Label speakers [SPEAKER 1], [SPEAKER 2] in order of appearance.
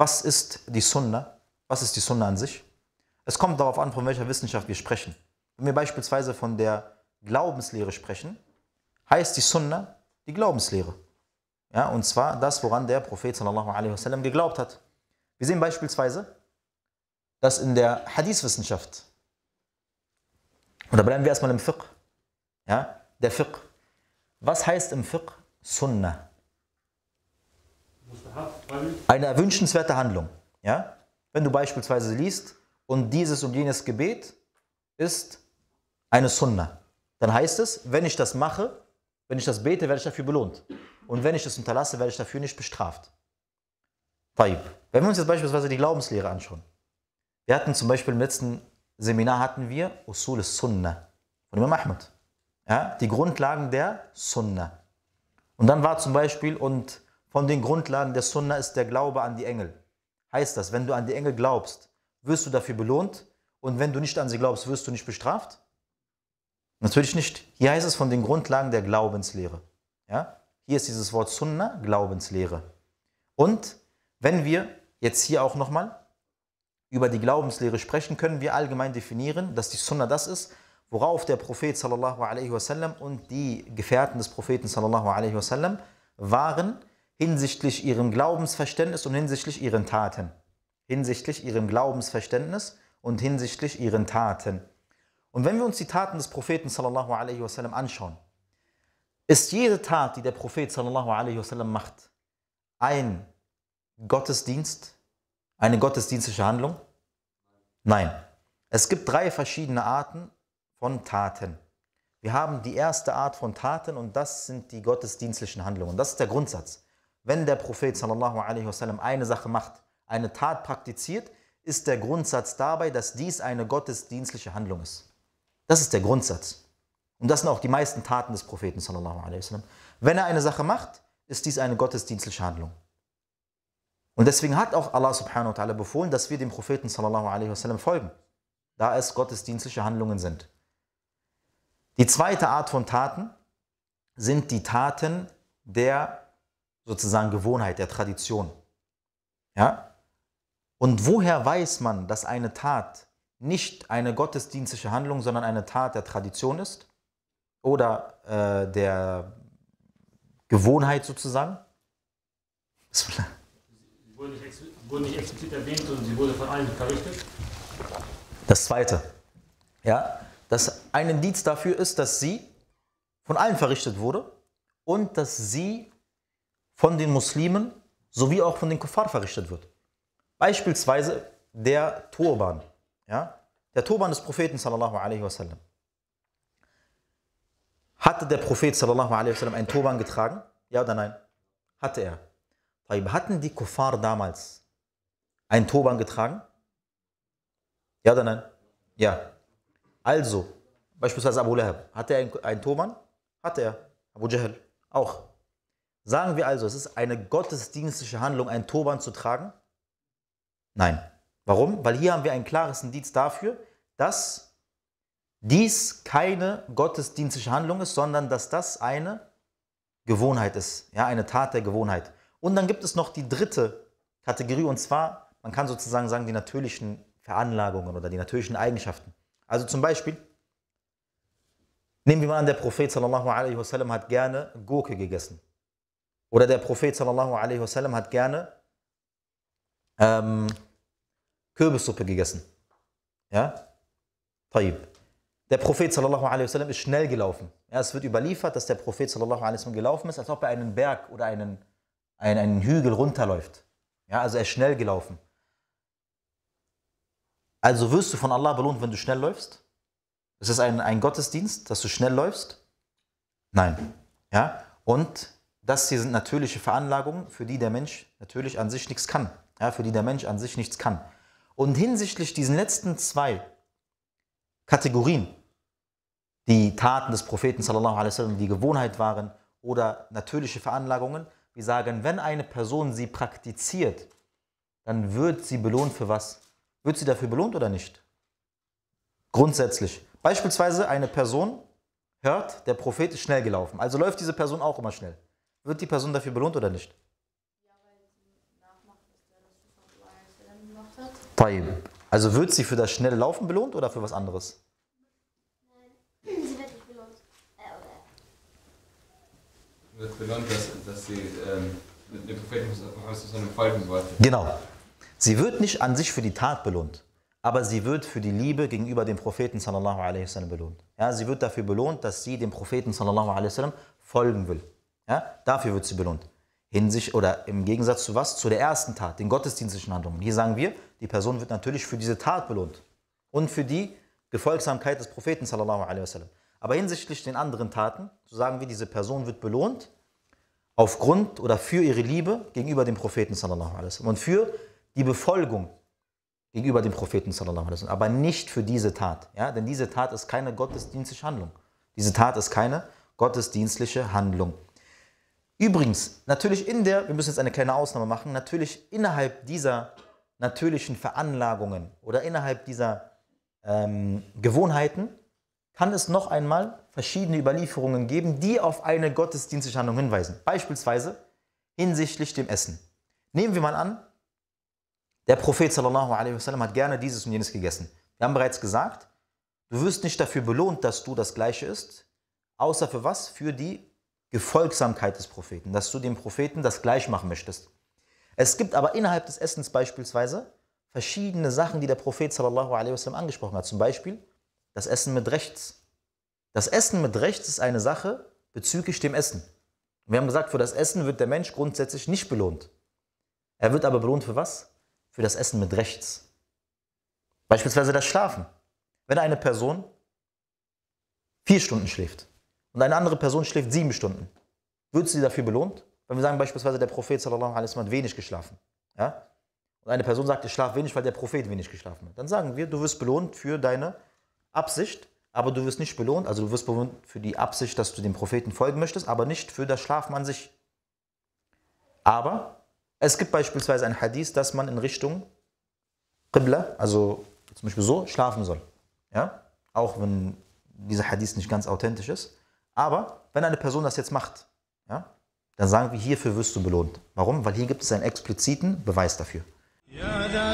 [SPEAKER 1] was ist die Sunna? Was ist die Sunna an sich? Es kommt darauf an, von welcher Wissenschaft wir sprechen. Wenn wir beispielsweise von der Glaubenslehre sprechen, heißt die Sunna die Glaubenslehre. Ja, und zwar das, woran der Prophet sallallahu alaihi wasallam geglaubt hat. Wir sehen beispielsweise, dass in der Hadith-Wissenschaft, oder bleiben wir erstmal im Fiqh, ja, der Fiqh. Was heißt im Fiqh Sunna? Mustahab eine wünschenswerte Handlung. Ja? Wenn du beispielsweise liest, und dieses und jenes Gebet ist eine Sunna, dann heißt es, wenn ich das mache, wenn ich das bete, werde ich dafür belohnt. Und wenn ich das unterlasse, werde ich dafür nicht bestraft. Taib. Wenn wir uns jetzt beispielsweise die Glaubenslehre anschauen. Wir hatten zum Beispiel im letzten Seminar hatten wir Usul Sunna von Imam Ahmed. Ja, die Grundlagen der Sunna. Und dann war zum Beispiel, und von den Grundlagen der Sunna ist der Glaube an die Engel. Heißt das, wenn du an die Engel glaubst, wirst du dafür belohnt und wenn du nicht an sie glaubst, wirst du nicht bestraft? Natürlich nicht. Hier heißt es von den Grundlagen der Glaubenslehre. Ja? Hier ist dieses Wort Sunna, Glaubenslehre. Und wenn wir jetzt hier auch nochmal über die Glaubenslehre sprechen, können wir allgemein definieren, dass die Sunna das ist, worauf der Prophet sallallahu alaihi wasallam und die Gefährten des Propheten sallallahu alaihi wasallam waren, hinsichtlich ihrem Glaubensverständnis und hinsichtlich ihren Taten. Hinsichtlich ihrem Glaubensverständnis und hinsichtlich ihren Taten. Und wenn wir uns die Taten des Propheten sallallahu alaihi wasallam anschauen, ist jede Tat, die der Prophet sallallahu alaihi wasallam macht, ein Gottesdienst, eine gottesdienstliche Handlung? Nein. Es gibt drei verschiedene Arten von Taten. Wir haben die erste Art von Taten und das sind die gottesdienstlichen Handlungen. Das ist der Grundsatz wenn der Prophet sallallahu alaihi wasallam eine Sache macht, eine Tat praktiziert, ist der Grundsatz dabei, dass dies eine gottesdienstliche Handlung ist. Das ist der Grundsatz. Und das sind auch die meisten Taten des Propheten sallallahu alaihi wasallam. Wenn er eine Sache macht, ist dies eine gottesdienstliche Handlung. Und deswegen hat auch Allah subhanahu wa ta'ala befohlen, dass wir dem Propheten sallallahu alaihi wasallam folgen, da es gottesdienstliche Handlungen sind. Die zweite Art von Taten sind die Taten der sozusagen Gewohnheit, der Tradition. Ja? Und woher weiß man, dass eine Tat nicht eine gottesdienstliche Handlung, sondern eine Tat der Tradition ist oder äh, der Gewohnheit sozusagen? Sie wurde nicht, ex wurde nicht explizit erwähnt, sondern sie wurde von allen verrichtet. Das Zweite, ja, dass ein Indiz dafür ist, dass sie von allen verrichtet wurde und dass sie von den Muslimen sowie auch von den Kuffar verrichtet wird. Beispielsweise der Turban, ja? der Turban des Propheten sallallahu alaihi wasallam. Hatte der Prophet sallallahu alaihi wasallam einen Turban getragen? Ja oder nein? Hatte er. Hatten die Kuffar damals einen Turban getragen? Ja oder nein? Ja. Also, beispielsweise Abu Lahab, hatte er einen Turban? Hatte er. Abu Jahl auch. Sagen wir also, es ist eine gottesdienstliche Handlung, einen Turban zu tragen? Nein. Warum? Weil hier haben wir ein klares Indiz dafür, dass dies keine gottesdienstliche Handlung ist, sondern dass das eine Gewohnheit ist, ja, eine Tat der Gewohnheit. Und dann gibt es noch die dritte Kategorie und zwar, man kann sozusagen sagen, die natürlichen Veranlagungen oder die natürlichen Eigenschaften. Also zum Beispiel, nehmen wir mal an, der Prophet sallallahu alaihi wasallam hat gerne Gurke gegessen. Oder der Prophet sallallahu alaihi wasallam hat gerne ähm, Kürbissuppe gegessen. Ja? Taib. Der Prophet sallallahu alaihi wasallam ist schnell gelaufen. Ja, es wird überliefert, dass der Prophet sallallahu alaihi wasallam gelaufen ist, als ob er einen Berg oder einen, einen, einen Hügel runterläuft. Ja, also er ist schnell gelaufen. Also wirst du von Allah belohnt, wenn du schnell läufst? Ist es ein, ein Gottesdienst, dass du schnell läufst? Nein. Ja? Und das hier sind natürliche Veranlagungen, für die der Mensch natürlich an sich nichts kann. Ja, für die der Mensch an sich nichts kann. Und hinsichtlich diesen letzten zwei Kategorien, die Taten des Propheten sallallahu alaihi wasallam, die Gewohnheit waren oder natürliche Veranlagungen, wir sagen, wenn eine Person sie praktiziert, dann wird sie belohnt für was? Wird sie dafür belohnt oder nicht? Grundsätzlich. Beispielsweise eine Person hört, der Prophet ist schnell gelaufen. Also läuft diese Person auch immer schnell. Wird die Person dafür belohnt oder nicht? Ja, weil sie nachmacht, was der gemacht hat. Also wird sie für das schnelle Laufen belohnt oder für was anderes? Nein, sie wird nicht belohnt. Äh, wird belohnt, dass, dass sie ähm, mit dem Propheten folgen sollte. Genau. Sie wird nicht an sich für die Tat belohnt, aber sie wird für die Liebe gegenüber dem Propheten sallallahu alaihi wasallam belohnt. Ja, sie wird dafür belohnt, dass sie dem Propheten sallallahu alaihi wasallam folgen will. Ja? Dafür wird sie belohnt. Hinsicht oder im Gegensatz zu was? Zu der ersten Tat, den gottesdienstlichen Handlungen. Hier sagen wir, die Person wird natürlich für diese Tat belohnt und für die Gefolgsamkeit des Propheten Aber hinsichtlich den anderen Taten, so sagen wir, diese Person wird belohnt aufgrund oder für ihre Liebe gegenüber dem Propheten und für die Befolgung gegenüber dem Propheten aber nicht für diese Tat, ja? Denn diese Tat ist keine gottesdienstliche Handlung. Diese Tat ist keine gottesdienstliche Handlung. Übrigens, natürlich in der, wir müssen jetzt eine kleine Ausnahme machen, natürlich innerhalb dieser natürlichen Veranlagungen oder innerhalb dieser ähm, Gewohnheiten kann es noch einmal verschiedene Überlieferungen geben, die auf eine gottesdienstliche Handlung hinweisen. Beispielsweise hinsichtlich dem Essen. Nehmen wir mal an, der Prophet sallallahu alaihi wasallam hat gerne dieses und jenes gegessen. Wir haben bereits gesagt, du wirst nicht dafür belohnt, dass du das Gleiche isst, außer für was? Für die Gefolgsamkeit des Propheten, dass du dem Propheten das gleich machen möchtest. Es gibt aber innerhalb des Essens beispielsweise verschiedene Sachen, die der Prophet sallallahu alaihi wasallam angesprochen hat. Zum Beispiel das Essen mit rechts. Das Essen mit rechts ist eine Sache bezüglich dem Essen. Wir haben gesagt, für das Essen wird der Mensch grundsätzlich nicht belohnt. Er wird aber belohnt für was? Für das Essen mit rechts. Beispielsweise das Schlafen. Wenn eine Person vier Stunden schläft, und eine andere Person schläft sieben Stunden, wird sie dafür belohnt? Wenn wir sagen beispielsweise, der Prophet sallallahu alaihi hat wenig geschlafen. Ja? Und eine Person sagt, ich schlafe wenig, weil der Prophet wenig geschlafen hat. Dann sagen wir, du wirst belohnt für deine Absicht, aber du wirst nicht belohnt, also du wirst belohnt für die Absicht, dass du dem Propheten folgen möchtest, aber nicht für das Schlafen an sich. Aber es gibt beispielsweise ein Hadith, dass man in Richtung Qibla, also zum Beispiel so, schlafen soll. Ja? Auch wenn dieser Hadith nicht ganz authentisch ist. Aber wenn eine Person das jetzt macht, ja, dann sagen wir, hierfür wirst du belohnt. Warum? Weil hier gibt es einen expliziten Beweis dafür. Ja,